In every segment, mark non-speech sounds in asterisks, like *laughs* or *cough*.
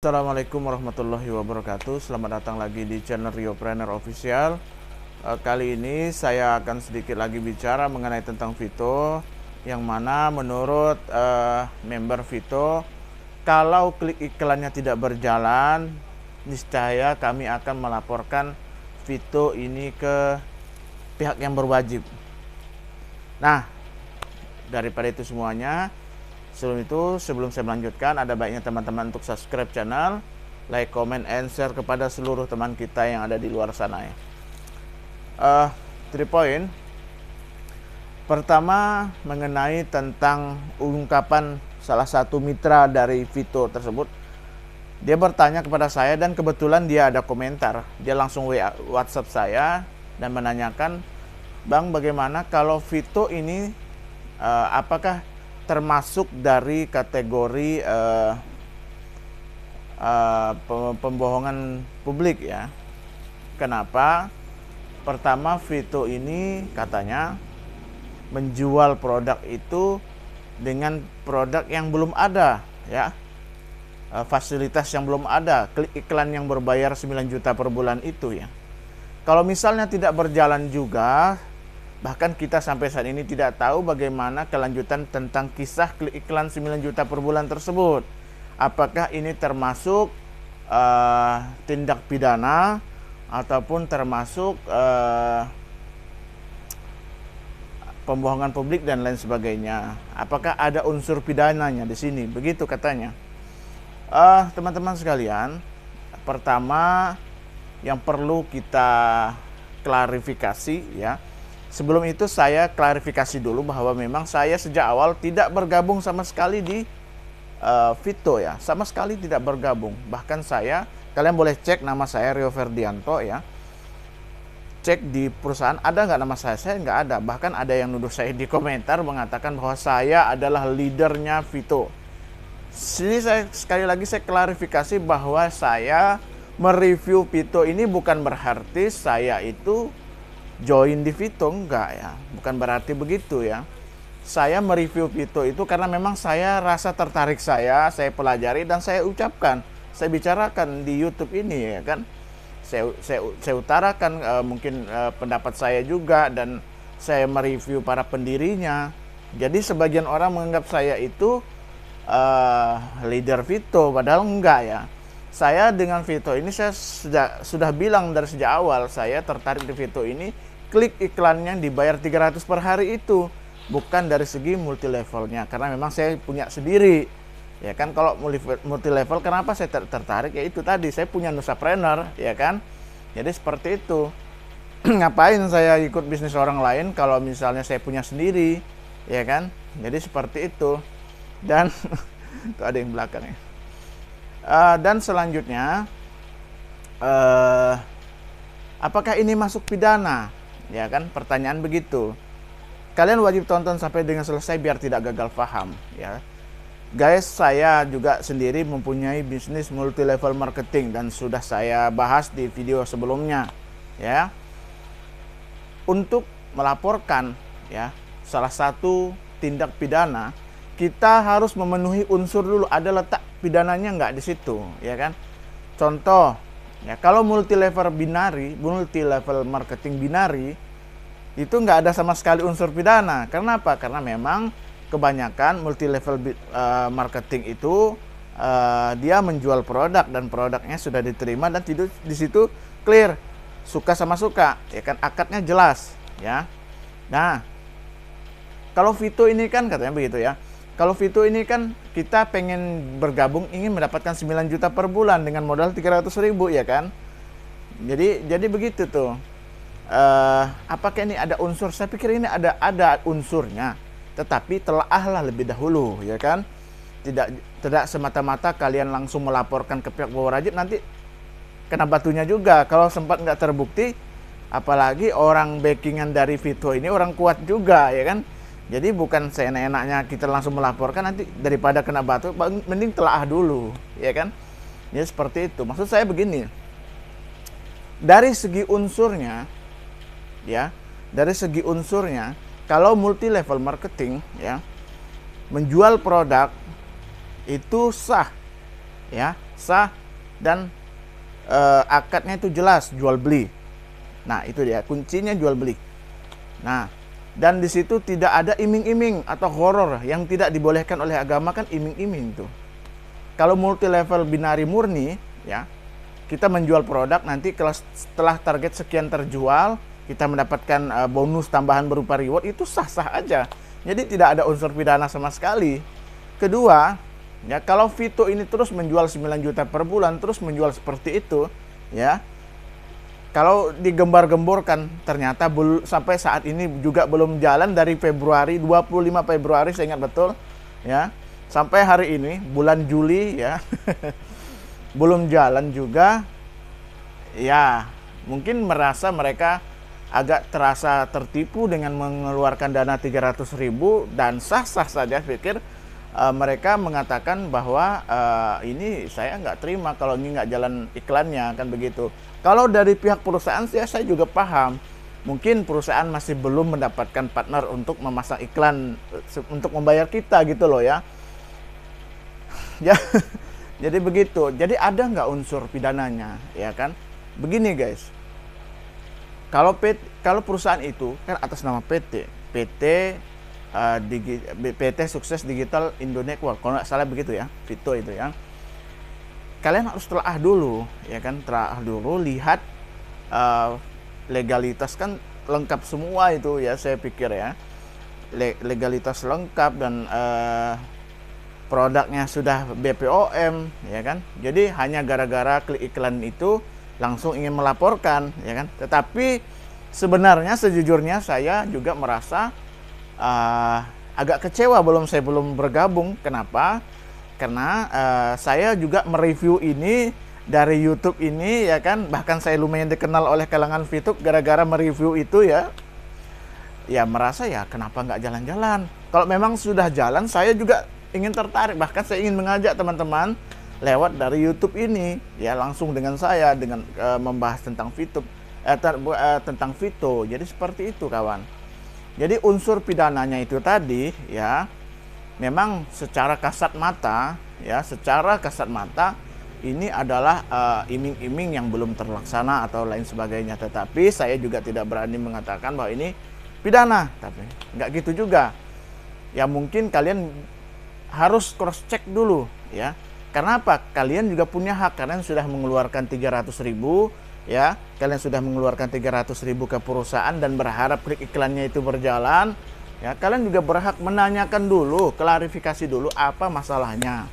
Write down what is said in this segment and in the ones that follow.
Assalamualaikum warahmatullahi wabarakatuh Selamat datang lagi di channel Rio Planner Official eh, Kali ini saya akan sedikit lagi bicara mengenai tentang Vito Yang mana menurut uh, member Vito Kalau klik iklannya tidak berjalan Niscaya kami akan melaporkan Vito ini ke pihak yang berwajib Nah daripada itu semuanya Sebelum itu, sebelum saya melanjutkan, ada baiknya teman-teman untuk subscribe channel, like, comment, and share kepada seluruh teman kita yang ada di luar sana ya. Uh, three point. Pertama, mengenai tentang ungkapan salah satu mitra dari Vito tersebut. Dia bertanya kepada saya dan kebetulan dia ada komentar. Dia langsung WA, WhatsApp saya dan menanyakan, Bang bagaimana kalau Vito ini eh, apakah termasuk dari kategori uh, uh, pembohongan publik ya. Kenapa? Pertama Vito ini katanya menjual produk itu dengan produk yang belum ada ya. Eh, fasilitas yang belum ada, klik iklan yang berbayar 9 juta per bulan itu ya. Kalau misalnya tidak berjalan juga Bahkan kita sampai saat ini tidak tahu bagaimana kelanjutan tentang kisah iklan 9 juta per bulan tersebut. Apakah ini termasuk uh, tindak pidana ataupun termasuk uh, pembohongan publik dan lain sebagainya. Apakah ada unsur pidananya di sini? Begitu katanya. teman eh, teman-teman sekalian, pertama yang perlu kita klarifikasi ya Sebelum itu saya klarifikasi dulu bahwa memang saya sejak awal tidak bergabung sama sekali di uh, Vito ya, sama sekali tidak bergabung. Bahkan saya, kalian boleh cek nama saya Rio Ferdianto ya. Cek di perusahaan ada nggak nama saya? Saya nggak ada. Bahkan ada yang nuduh saya di komentar mengatakan bahwa saya adalah leadernya Vito. Sini saya sekali lagi saya klarifikasi bahwa saya mereview Vito ini bukan berarti saya itu join di Vito enggak ya bukan berarti begitu ya saya mereview Vito itu karena memang saya rasa tertarik saya saya pelajari dan saya ucapkan saya bicarakan di YouTube ini ya kan saya saya, saya utarakan uh, mungkin uh, pendapat saya juga dan saya mereview para pendirinya jadi sebagian orang menganggap saya itu uh, leader Vito padahal enggak ya saya dengan Vito ini saya sudah sudah bilang dari sejak awal saya tertarik di Vito ini klik iklannya dibayar 300 per hari itu bukan dari segi multi levelnya karena memang saya punya sendiri ya kan kalau multi level kenapa saya tertarik ya itu tadi saya punya nusa trainer ya kan jadi seperti itu *clears throat* ngapain saya ikut bisnis orang lain kalau misalnya saya punya sendiri ya kan jadi seperti itu dan itu *laughs* ada yang belakang ya uh, dan selanjutnya uh, apakah ini masuk pidana ya kan pertanyaan begitu kalian wajib tonton sampai dengan selesai biar tidak gagal paham ya guys saya juga sendiri mempunyai bisnis multi level marketing dan sudah saya bahas di video sebelumnya ya untuk melaporkan ya salah satu tindak pidana kita harus memenuhi unsur dulu ada letak pidananya nggak di situ ya kan contoh Ya, kalau multi level binari, multi level marketing binari itu nggak ada sama sekali unsur pidana. Kenapa? Karena memang kebanyakan multi level uh, eh, marketing itu uh, dia menjual produk dan produknya sudah diterima dan tidur di situ clear suka sama suka, ya kan akadnya jelas, ya. Nah, kalau Vito ini kan katanya begitu ya kalau Vito ini kan kita pengen bergabung ingin mendapatkan 9 juta per bulan dengan modal 300 ribu ya kan. Jadi jadi begitu tuh. Uh, eh, apakah ini ada unsur? Saya pikir ini ada ada unsurnya. Tetapi telaahlah lebih dahulu ya kan. Tidak tidak semata-mata kalian langsung melaporkan ke pihak bawah rajib nanti kena batunya juga. Kalau sempat nggak terbukti, apalagi orang backingan dari Vito ini orang kuat juga ya kan jadi bukan seenak-enaknya kita langsung melaporkan nanti daripada kena batu, mending telaah dulu, ya kan? Ya seperti itu. Maksud saya begini, dari segi unsurnya, ya, dari segi unsurnya, kalau multi level marketing, ya, menjual produk itu sah, ya, sah dan e, akadnya itu jelas jual beli. Nah itu dia kuncinya jual beli. Nah dan di situ tidak ada iming-iming atau horor yang tidak dibolehkan oleh agama kan iming-iming tuh. Kalau multi level binari murni ya, kita menjual produk nanti kelas setelah target sekian terjual, kita mendapatkan eh, bonus tambahan berupa reward itu sah-sah aja. Jadi tidak ada unsur pidana sama sekali. Kedua, ya kalau Vito ini terus menjual 9 juta per bulan, terus menjual seperti itu, ya kalau digembar-gemborkan ternyata sampai saat ini juga belum jalan dari Februari 25 Februari saya ingat betul ya sampai hari ini bulan Juli ya *laughs* belum jalan juga ya mungkin merasa mereka agak terasa tertipu dengan mengeluarkan dana ratus ribu dan sah-sah saja pikir uh, mereka mengatakan bahwa uh, ini saya nggak terima kalau ini nggak jalan iklannya kan begitu. Kalau dari pihak perusahaan saya saya juga paham mungkin perusahaan masih belum mendapatkan partner untuk memasang iklan eh, untuk membayar kita gitu loh ya. *laughs* Ya, jadi begitu. Jadi ada nggak unsur pidananya, ya kan? Begini guys, kalau PT, kalau perusahaan itu kan atas nama PT, PT uh, digi, PT Sukses Digital Indonesia Network kalau nggak salah begitu ya Vito itu ya kalian harus telah dulu ya kan telah dulu lihat uh, legalitas kan lengkap semua itu ya saya pikir ya Le legalitas lengkap dan uh, produknya sudah BPOM ya kan jadi hanya gara-gara klik iklan itu langsung ingin melaporkan ya kan tetapi sebenarnya sejujurnya saya juga merasa uh, agak kecewa belum saya belum bergabung. Kenapa? Karena uh, saya juga mereview ini dari YouTube ini ya kan bahkan saya lumayan dikenal oleh kalangan Fitup gara-gara mereview itu ya ya merasa ya kenapa nggak jalan-jalan kalau memang sudah jalan saya juga ingin tertarik bahkan saya ingin mengajak teman-teman lewat dari YouTube ini ya langsung dengan saya dengan uh, membahas tentang Fitup eh, eh, tentang Vito jadi seperti itu kawan jadi unsur pidananya itu tadi ya memang secara kasat mata ya secara kasat mata ini adalah eh, iming-iming uh, yang belum terlaksana atau lain sebagainya tetapi saya juga tidak berani mengatakan bahwa ini pidana tapi nggak gitu juga ya mungkin kalian harus cross check dulu ya karena apa kalian juga punya hak kalian sudah mengeluarkan 300 ribu ya kalian sudah mengeluarkan 300 ribu ke perusahaan dan berharap klik iklannya itu berjalan ya kalian juga berhak menanyakan dulu klarifikasi dulu apa masalahnya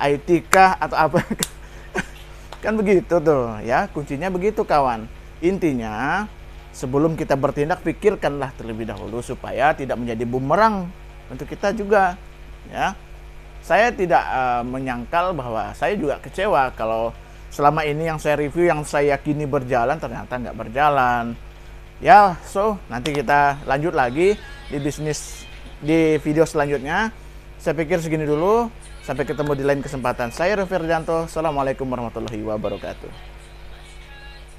IT kah atau apa *laughs* kan begitu tuh ya kuncinya begitu kawan intinya sebelum kita bertindak pikirkanlah terlebih dahulu supaya tidak menjadi bumerang untuk kita juga ya saya tidak uh, menyangkal bahwa saya juga kecewa kalau selama ini yang saya review yang saya yakini berjalan ternyata nggak berjalan ya so nanti kita lanjut lagi di bisnis di video selanjutnya saya pikir segini dulu sampai ketemu di lain kesempatan saya Rufir Janto Assalamualaikum warahmatullahi wabarakatuh